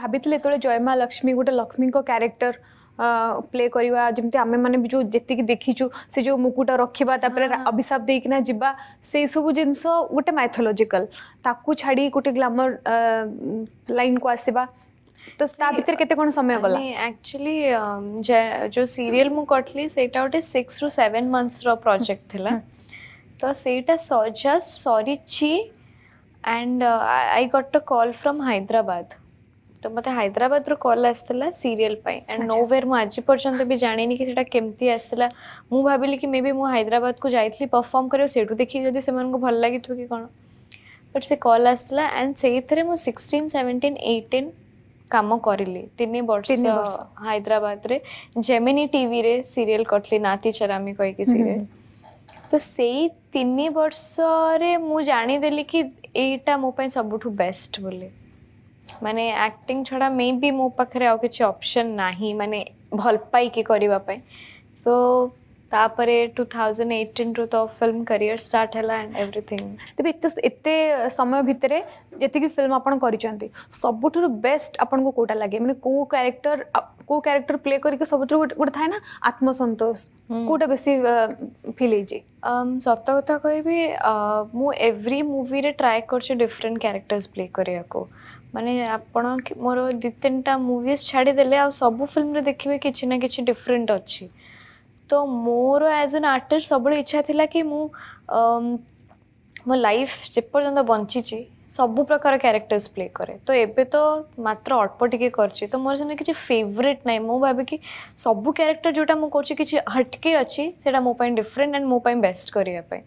भाभी जो जयमा लक्ष्मी गोटे लक्ष्मी को क्यारेक्टर प्ले करवा जमी आम मैंने जो जी देखीचु से जो मुकुट रखा अभिशाप देना जावा से सबू जिन गोटे मैथोलोजिकल ताकू छाड़ गोटे ग्लामर लाइन को आसवा तो कौन समय एक्चुअली जो सीरियल सेटा मुझे सिक्स रु सेवेन मंथस रोजेक्ट था तो सेटा सही सरी and I got a call from Hyderabad ତ ମୋତେ ହାଇଦ୍ରାବାଦରୁ କଲ୍ ଆସିଥିଲା ସିରିଏଲ୍ ପାଇଁ ଆଣ୍ଡ ନୋୱେର୍ ମୁଁ ଆଜି ପର୍ଯ୍ୟନ୍ତ ବି ଜାଣିନି କି ସେଇଟା କେମିତି ଆସିଥିଲା ମୁଁ ଭାବିଲି କି ମେ ବି ମୁଁ ହାଇଦ୍ରାବାଦକୁ ଯାଇଥିଲି ପରଫର୍ମ କରିବାକୁ ସେଇଠୁ ଦେଖିକି ଯଦି ସେମାନଙ୍କୁ ଭଲ ଲାଗିଥିବ କି କ'ଣ ବଟ୍ ସେ କଲ୍ ଆସିଲା ଆଣ୍ଡ ସେଇଥିରେ ମୁଁ ସିକ୍ସଟିନ୍ ସେଭେଣ୍ଟିନ୍ ଏଇଟିନ୍ କାମ କରିଲି ତିନି ବର୍ଷ ହାଇଦ୍ରାବାଦରେ ଜେମିନି ଟିଭିରେ ସିରିଏଲ୍ କରିଥିଲି ନାତି ଚରାମି କହିକି ସିରିଏଲ୍ ତ ସେଇ ତିନି ବର୍ଷରେ ମୁଁ ଜାଣିଦେଲି କି ଏଇଟା ମୋ ପାଇଁ ସବୁଠୁ ବେଷ୍ଟ ବୋଲି ମାନେ ଆକ୍ଟିଂ ଛଡ଼ା ମେ ବି ମୋ ପାଖରେ ଆଉ କିଛି ଅପସନ୍ ନାହିଁ ମାନେ ଭଲ ପାଇକି କରିବା ପାଇଁ ସୋ ତାପରେ ଟୁ ଥାଉଜେଣ୍ଡ ଏଇଟିନ୍ରୁ ତ ଫିଲ୍ମ କରିୟର ଷ୍ଟାର୍ଟ ହେଲା ଆଣ୍ଡ ଏଭ୍ରିଥିଙ୍ଗ ତେବେ ଏତେ ଏତେ ସମୟ ଭିତରେ ଯେତିକି ଫିଲ୍ମ ଆପଣ କରିଛନ୍ତି ସବୁଠାରୁ ବେଷ୍ଟ ଆପଣଙ୍କୁ କେଉଁଟା ଲାଗେ ମାନେ କେଉଁ କ୍ୟାରେକ୍ଟର କେଉଁ କ୍ୟାରେକ୍ଟର ପ୍ଲେ କରିକି ସବୁଠାରୁ ଗୋଟେ ଗୋଟେ ଥାଏ ନା ଆତ୍ମସନ୍ତୋଷ କେଉଁଟା ବେଶୀ ଫିଲ୍ ହେଇଛି ସତ କଥା କହିବି ମୁଁ ଏଭ୍ରି ମୁଭିରେ ଟ୍ରାଏ କରୁଛି ଡିଫରେଣ୍ଟ କ୍ୟାରେକ୍ଟର୍ସ ପ୍ଲେ କରିବାକୁ ମାନେ ଆପଣ ମୋର ଦୁଇ ତିନିଟା ମୁଭିଜ୍ ଛାଡ଼ିଦେଲେ ଆଉ ସବୁ ଫିଲ୍ମରେ ଦେଖିବେ କିଛି ନା କିଛି ଡିଫରେଣ୍ଟ ଅଛି ତ ମୋର ଆଜ୍ ଏନ୍ ଆର୍ଟିଷ୍ଟ ସବୁବେଳେ ଇଚ୍ଛା ଥିଲା କି ମୁଁ ମୋ ଲାଇଫ୍ ଯେପର୍ଯ୍ୟନ୍ତ ବଞ୍ଚିଛି ସବୁ ପ୍ରକାର କ୍ୟାରେକ୍ଟର୍ସ ପ୍ଲେ କରେ ତ ଏବେ ତ ମାତ୍ର ଅଳ୍ପ ଟିକେ କରିଛି ତ ମୋର ସେମିତି କିଛି ଫେଭରେଟ୍ ନାହିଁ ମୁଁ ଭାବେ କି ସବୁ କ୍ୟାରେକ୍ଟର ଯେଉଁଟା ମୁଁ କରୁଛି କିଛି ହଟକେ ଅଛି ସେଇଟା ମୋ ପାଇଁ ଡିଫରେଣ୍ଟ ଆଣ୍ଡ ମୋ ପାଇଁ ବେଷ୍ଟ କରିବା ପାଇଁ